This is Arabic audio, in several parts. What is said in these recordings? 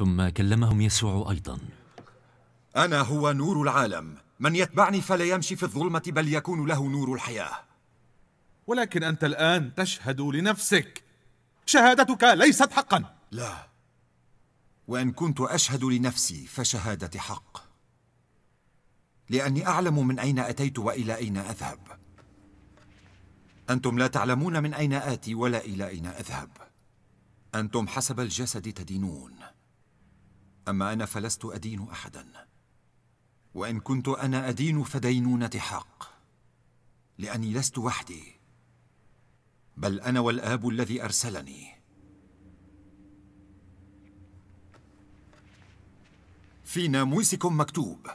ثم كلمهم يسوع أيضا أنا هو نور العالم من يتبعني فلا يمشي في الظلمة بل يكون له نور الحياة ولكن أنت الآن تشهد لنفسك شهادتك ليست حقا لا وإن كنت أشهد لنفسي فشهادتي حق لأني أعلم من أين أتيت وإلى أين أذهب أنتم لا تعلمون من أين آتي ولا إلى أين أذهب أنتم حسب الجسد تدينون اما انا فلست ادين احدا وان كنت انا ادين فدينونه حق لاني لست وحدي بل انا والاب الذي ارسلني في ناموسكم مكتوب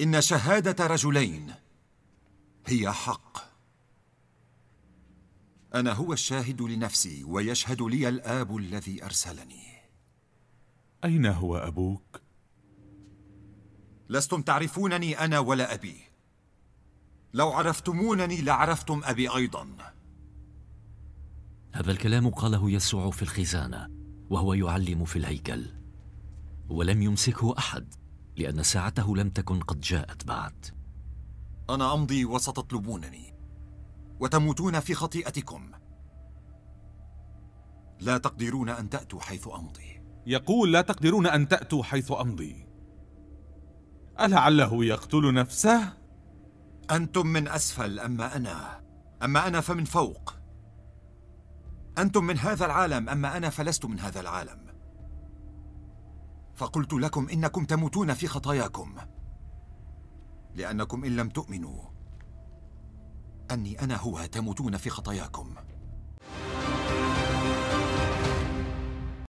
ان شهاده رجلين هي حق انا هو الشاهد لنفسي ويشهد لي الاب الذي ارسلني أين هو أبوك؟ لستم تعرفونني أنا ولا أبي لو عرفتمونني لعرفتم أبي أيضا هذا الكلام قاله يسوع في الخزانة وهو يعلم في الهيكل ولم يمسكه أحد لأن ساعته لم تكن قد جاءت بعد أنا أمضي وستطلبونني وتموتون في خطيئتكم لا تقدرون أن تأتوا حيث أمضي يقول لا تقدرون أن تأتوا حيث أمضي ألعله يقتل نفسه؟ أنتم من أسفل أما أنا أما أنا فمن فوق أنتم من هذا العالم أما أنا فلست من هذا العالم فقلت لكم إنكم تموتون في خطاياكم لأنكم إن لم تؤمنوا أني أنا هو تموتون في خطاياكم